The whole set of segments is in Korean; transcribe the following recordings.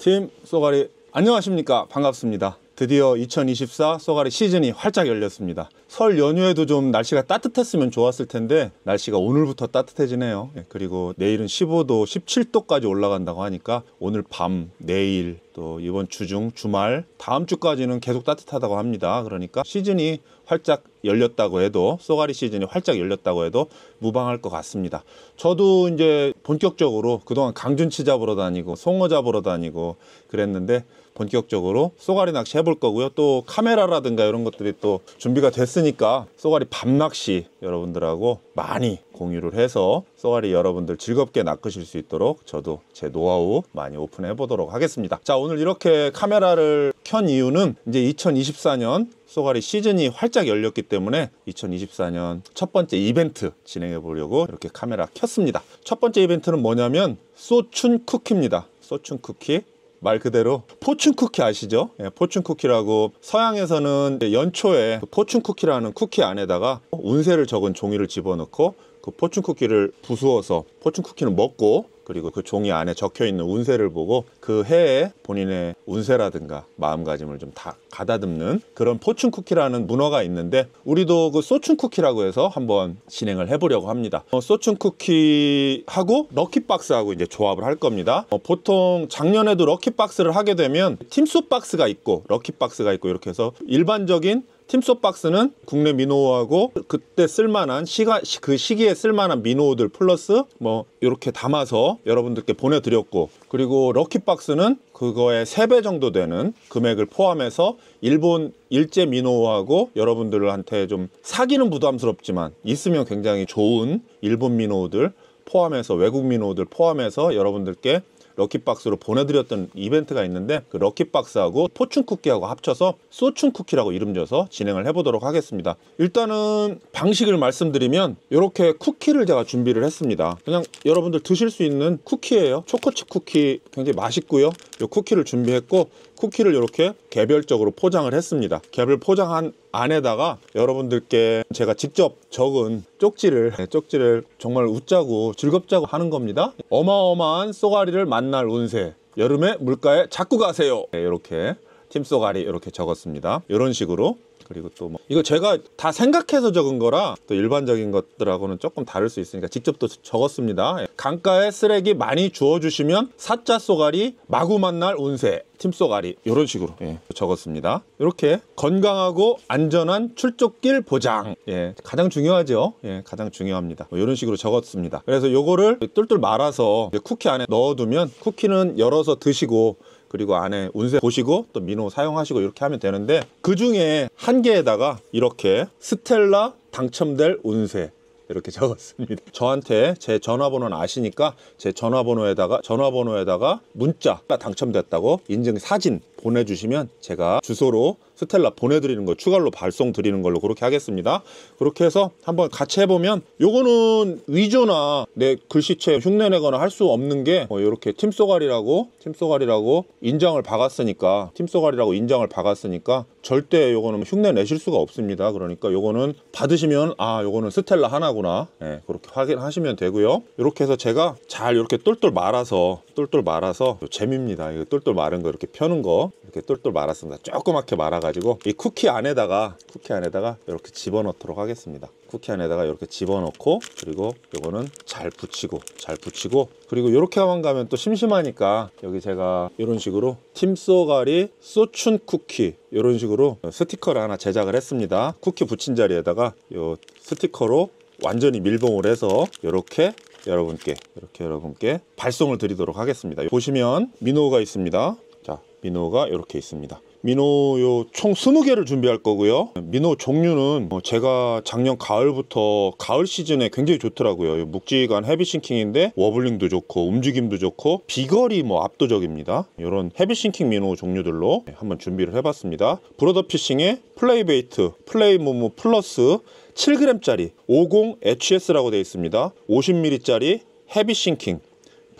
팀 쏘가리 안녕하십니까 반갑습니다 드디어 2024 쏘가리 시즌이 활짝 열렸습니다. 설 연휴에도 좀 날씨가 따뜻했으면 좋았을 텐데 날씨가 오늘부터 따뜻해지네요. 예, 그리고 내일은 15도, 17도까지 올라간다고 하니까 오늘 밤, 내일 또 이번 주 중, 주말, 다음 주까지는 계속 따뜻하다고 합니다. 그러니까 시즌이 활짝 열렸다고 해도 쏘가리 시즌이 활짝 열렸다고 해도 무방할 것 같습니다. 저도 이제 본격적으로 그동안 강준치 잡으러 다니고 송어 잡으러 다니고 그랬는데 본격적으로 쏘가리 낚시 해볼 거고요. 또 카메라라든가 이런 것들이 또 준비가 됐으니까 쏘가리 밤낚시 여러분들하고 많이 공유를 해서 쏘가리 여러분들 즐겁게 낚으실 수 있도록 저도 제 노하우 많이 오픈해 보도록 하겠습니다. 자 오늘 이렇게 카메라를 켠 이유는 이제 2024년 쏘가리 시즌이 활짝 열렸기 때문에 2024년 첫 번째 이벤트 진행해 보려고 이렇게 카메라 켰습니다. 첫 번째 이벤트는 뭐냐면 쏘춘 쿠키입니다. 쏘춘 쿠키 말 그대로 포춘 쿠키 아시죠? 예, 포춘 쿠키라고 서양에서는 연초에 그 포춘 쿠키라는 쿠키 안에다가 운세를 적은 종이를 집어넣고 그 포춘 쿠키를 부수어서 포춘 쿠키는 먹고 그리고 그 종이 안에 적혀 있는 운세를 보고 그 해에 본인의 운세라든가 마음가짐을 좀 다 가다듬는 그런 포춘 쿠키라는 문어가 있는데 우리도 그 소춘 쿠키라고 해서 한번 진행을 해보려고 합니다. 어, 소춘 쿠키하고 럭키박스하고 이제 조합을 할 겁니다. 어, 보통 작년에도 럭키박스를 하게 되면 팀소 박스가 있고 럭키박스가 있고 이렇게 해서 일반적인 팀소박스는 국내 민호하고 그때 쓸만한 시가 그 시기에 쓸만한 민호들 플러스 뭐 이렇게 담아서 여러분들께 보내드렸고 그리고 럭키박스는 그거의 3배 정도 되는 금액을 포함해서 일본 일제 민호하고 여러분들한테 좀 사기는 부담스럽지만 있으면 굉장히 좋은 일본 민호들 포함해서 외국 민호들 포함해서 여러분들께 럭키박스로 보내드렸던 이벤트가 있는데 그 럭키박스하고 포춘쿠키하고 합쳐서 소춘쿠키라고 이름 줘서 진행을 해보도록 하겠습니다 일단은 방식을 말씀드리면 이렇게 쿠키를 제가 준비를 했습니다 그냥 여러분들 드실 수 있는 쿠키예요 초코칩 쿠키 굉장히 맛있고요 이 쿠키를 준비했고 쿠키를 이렇게 개별적으로 포장을 했습니다. 갭을 포장한 안에다가 여러분들께 제가 직접 적은 쪽지를 네, 쪽지를 정말 웃자고 즐겁자고 하는 겁니다. 어마어마한 쏘가리를 만날 운세 여름에 물가에 자꾸 가세요. 이렇게 네, 팀 쏘가리 이렇게 적었습니다. 이런 식으로 그리고 또뭐 이거 제가 다 생각해서 적은 거라 또 일반적인 것들하고는 조금 다를 수 있으니까 직접 또 적었습니다. 예. 강가에 쓰레기 많이 주워주시면 사자 쏘가리 마구 만날 운세 팀 쏘가리 이런 식으로 예, 적었습니다. 이렇게 건강하고 안전한 출조길 보장 예, 가장 중요하죠. 예, 가장 중요합니다. 뭐 이런 식으로 적었습니다. 그래서 요거를 똘똘 말아서 쿠키 안에 넣어두면 쿠키는 열어서 드시고 그리고 안에 운세 보시고 또 민호 사용하시고 이렇게 하면 되는데 그 중에 한 개에다가 이렇게 스텔라 당첨될 운세 이렇게 적었습니다 저한테 제 전화번호는 아시니까 제 전화번호에다가 전화번호에다가 문자 당첨됐다고 인증 사진 보내주시면 제가 주소로 스텔라 보내드리는 거 추가로 발송 드리는 걸로 그렇게 하겠습니다 그렇게 해서 한번 같이 해보면 요거는 위조나 내 글씨체 흉내내거나 할 수 없는 게 이렇게 어, 팀쏘갈이라고 팀쏘갈이라고 인정을 박았으니까 팀쏘갈이라고 인정을 박았으니까 절대 요거는 흉내내실 수가 없습니다 그러니까 요거는 받으시면 아 요거는 스텔라 하나구나 네, 그렇게 확인하시면 되고요 이렇게 해서 제가 잘 이렇게 똘똘 말아서 똘똘 말아서 재미입니다 이거 똘똘 마른 거 이렇게 펴는 거 이렇게 똘똘 말았습니다 조그맣게 말아가지고 이 쿠키 안에다가 쿠키 안에다가 이렇게 집어넣도록 하겠습니다 쿠키 안에다가 이렇게 집어넣고 그리고 이거는잘 붙이고 잘 붙이고 그리고 이렇게만 가면 또 심심하니까 여기 제가 이런 식으로 팀쏘가리 쏘춘 쿠키 이런 식으로 스티커를 하나 제작을 했습니다 쿠키 붙인 자리에다가 이 스티커로 완전히 밀봉을 해서 이렇게 여러분께 이렇게 여러분께 발송을 드리도록 하겠습니다 보시면 민호가 있습니다 민호가 이렇게 있습니다 민호 요총 20개를 준비할 거고요 민호 종류는 어, 제가 작년 가을부터 가을 시즌에 굉장히 좋더라고요 묵직한 헤비싱킹인데 워블링도 좋고 움직임도 좋고 비거리 뭐 압도적입니다 이런 헤비싱킹 민호 종류들로 한번 준비를 해봤습니다 브로더피싱의 플레이베이트 플레이모모 플러스 7g짜리 50HS라고 되어 있습니다 50mm짜리 헤비싱킹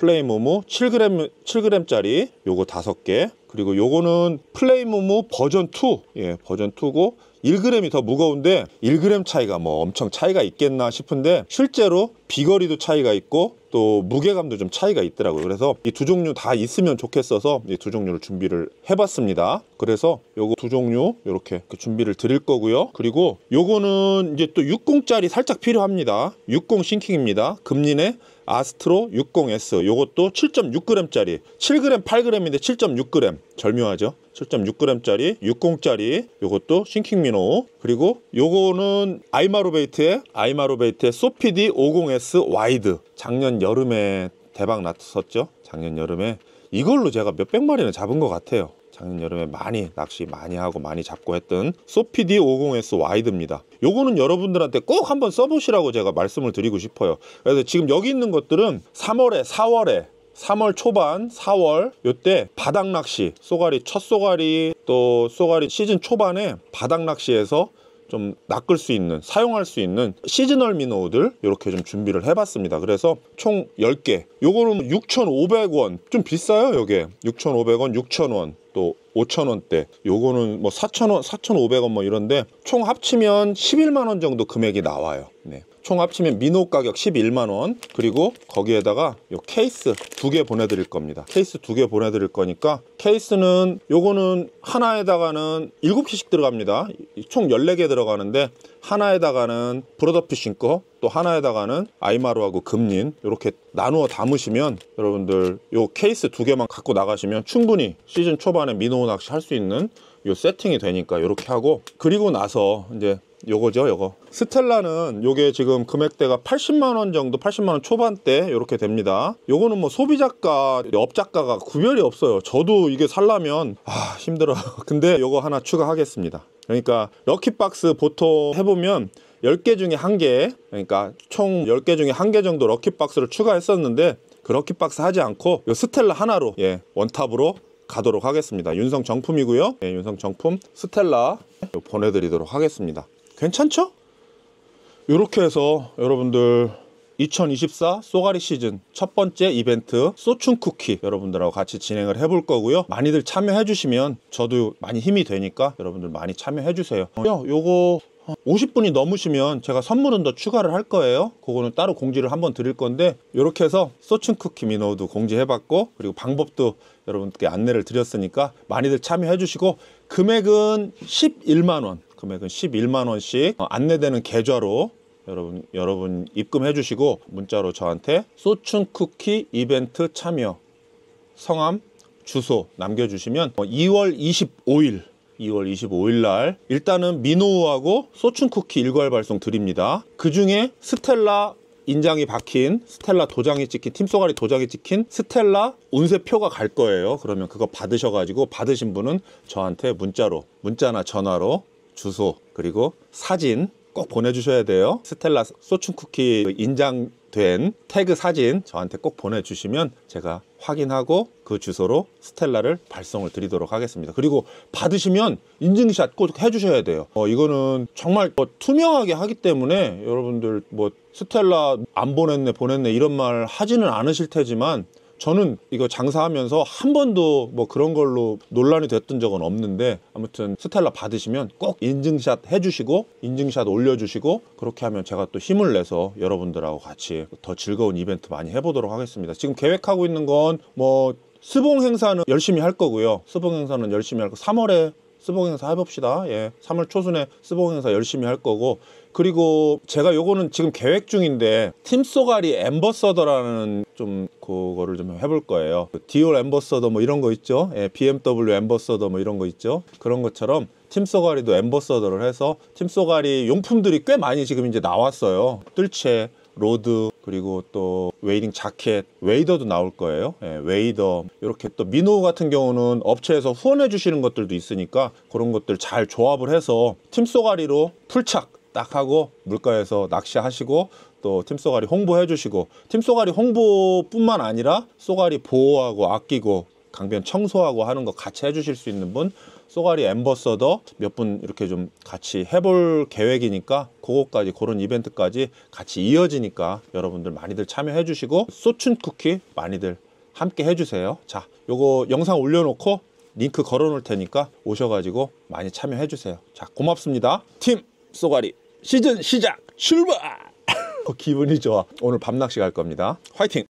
플레이모모 7g, 7g짜리 요거 다섯 개 그리고 요거는 플레이모모 버전 2 예, 버전 2고 1g이 더 무거운데 1g 차이가 뭐 엄청 차이가 있겠나 싶은데 실제로 비거리도 차이가 있고 또 무게감도 좀 차이가 있더라고요 그래서 이 두 종류 다 있으면 좋겠어서 이 두 종류를 준비를 해봤습니다 그래서 요거 두 종류 이렇게 그 준비를 드릴 거고요 그리고 요거는 이제 또 60짜리 살짝 필요합니다 60 싱킹입니다 금린의 아스트로 60S 요것도 7.6g짜리 7g 8g인데 7.6g 절묘하죠 7.6g짜리 60짜리 요것도 싱킹미노 그리고 요거는 아이마로베이트의 아이마로베이트의 소피디 50S 와이드 작년 여름에 대박 났었죠 작년 여름에 이걸로 제가 몇백 마리는 잡은 것 같아요 작년 여름에 많이 낚시 많이 하고 많이 잡고 했던 소피디 50S 와이드입니다. 요거는 여러분들한테 꼭 한번 써보시라고 제가 말씀을 드리고 싶어요. 그래서 지금 여기 있는 것들은 3월에 4월에 3월 초반, 4월 요때 바닥 낚시, 쏘가리 첫 쏘가리 또 쏘가리 시즌 초반에 바닥 낚시에서 좀 낚을 수 있는 사용할 수 있는 시즈널 미노우들 이렇게 좀 준비를 해봤습니다 그래서 총 10개 요거는 6,500원 좀 비싸요 요게 6,500원 6,000원 또 오천 원대 요거는 뭐 사천 원4천 오백 원뭐 이런데 총 합치면 1 1만원 정도 금액이 나와요 네. 총 합치면 민호 가격 11만원 그리고 거기에다가 요 케이스 두 개 보내드릴 겁니다 케이스 두 개 보내드릴 거니까 케이스는 요거는 하나에다가는 7개씩 들어갑니다 총 14개 들어가는데 하나에다가는 브로더피싱 거또 하나에다가는 아이마루하고 금린 이렇게 나누어 담으시면 여러분들 요 케이스 두 개만 갖고 나가시면 충분히 시즌 초반에 민호 낚시 할 수 있는 요 세팅이 되니까 이렇게 하고 그리고 나서 이제 요거죠 요거 스텔라는 요게 지금 금액대가 80만원 정도 80만원 초반대 이렇게 됩니다 요거는 뭐 소비자가 업자가가 구별이 없어요 저도 이게 살라면 아 힘들어 근데 요거 하나 추가하겠습니다 그러니까 럭키박스 보통 해보면 1 0개 중에 1개 그러니까 총1 0개 중에 1개 정도 럭키박스를 추가했었는데 그 럭키박스 하지 않고 요 스텔라 하나로 예, 원탑으로 가도록 하겠습니다. 윤성 정품이고요. 예, 윤성 정품 스텔라 보내드리도록 하겠습니다. 괜찮죠? 이렇게 해서 여러분들 2024 쏘가리 시즌 첫 번째 이벤트 쏘춘 쿠키 여러분들하고 같이 진행을 해볼 거고요 많이들 참여해 주시면 저도 많이 힘이 되니까 여러분들 많이 참여해 주세요 요, 어, 요거 50분이 넘으시면 제가 선물은 더 추가를 할 거예요 그거는 따로 공지를 한번 드릴 건데 이렇게 해서 소춘쿠키 미노우도 공지해봤고 그리고 방법도 여러분께 안내를 드렸으니까 많이들 참여해 주시고 금액은 11만원 금액은 11만원씩 안내되는 계좌로 여러분 여러분 입금해 주시고 문자로 저한테 소춘쿠키 이벤트 참여 성함 주소 남겨주시면 2월 뭐 25일 2월 25일 날 일단은 민호우하고 소춘쿠키 일괄 발송 드립니다. 그 중에 스텔라 인장이 박힌 스텔라 도장이 찍힌 팀쏘가리 도장이 찍힌 스텔라 운세표가 갈 거예요. 그러면 그거 받으셔가지고 받으신 분은 저한테 문자로 문자나 전화로 주소 그리고 사진 꼭 보내주셔야 돼요. 스텔라 소춘쿠키 인장 된 태그 사진 저한테 꼭 보내주시면 제가 확인하고 그 주소로 스텔라를 발송을 드리도록 하겠습니다. 그리고 받으시면 인증샷 꼭 해주셔야 돼요. 어, 이거는 정말 뭐 투명하게 하기 때문에 여러분들 뭐 스텔라 안 보냈네 보냈네 이런 말 하지는 않으실 테지만 저는 이거 장사하면서 한 번도 뭐 그런 걸로 논란이 됐던 적은 없는데 아무튼 스텔라 받으시면 꼭 인증샷 해주시고 인증샷 올려주시고 그렇게 하면 제가 또 힘을 내서 여러분들하고 같이 더 즐거운 이벤트 많이 해보도록 하겠습니다. 지금 계획하고 있는 건 뭐 스봉 행사는 열심히 할 거고요. 스봉 행사는 열심히 할 거. 3월에 스보 행사 해봅시다. 예. 3월 초순에 스보 행사 열심히 할 거고 그리고 제가 요거는 지금 계획 중인데 팀 소가리 엠버서더라는 좀 그거를 좀 해볼 거예요. 그 디올 엠버서더 뭐 이런 거 있죠. 예, BMW 엠버서더 뭐 이런 거 있죠. 그런 것처럼 팀 소가리도 엠버서더를 해서 팀 소가리 용품들이 꽤 많이 지금 이제 나왔어요. 뜰채 로드 그리고 또 웨이딩 자켓 웨이더도 나올 거예요 예, 웨이더 이렇게 또 민호 같은 경우는 업체에서 후원해 주시는 것들도 있으니까 그런 것들 잘 조합을 해서 팀 쏘가리로 풀착 딱 하고 물가에서 낚시하시고 또 팀 쏘가리 홍보해 주시고 팀 쏘가리 홍보뿐만 아니라 쏘가리 보호하고 아끼고 강변 청소하고 하는 거 같이 해주실 수 있는 분 쏘가리 엠버서더 몇 분 이렇게 좀 같이 해볼 계획이니까 그거까지 그런 이벤트까지 같이 이어지니까 여러분들 많이들 참여해 주시고 쏘춘 쿠키 많이들 함께 해주세요 자 요거 영상 올려놓고 링크 걸어 놓을 테니까 오셔가지고 많이 참여해 주세요 자 고맙습니다 팀 쏘가리 시즌 시작 출발 어, 기분이 좋아 오늘 밤낚시 갈 겁니다 화이팅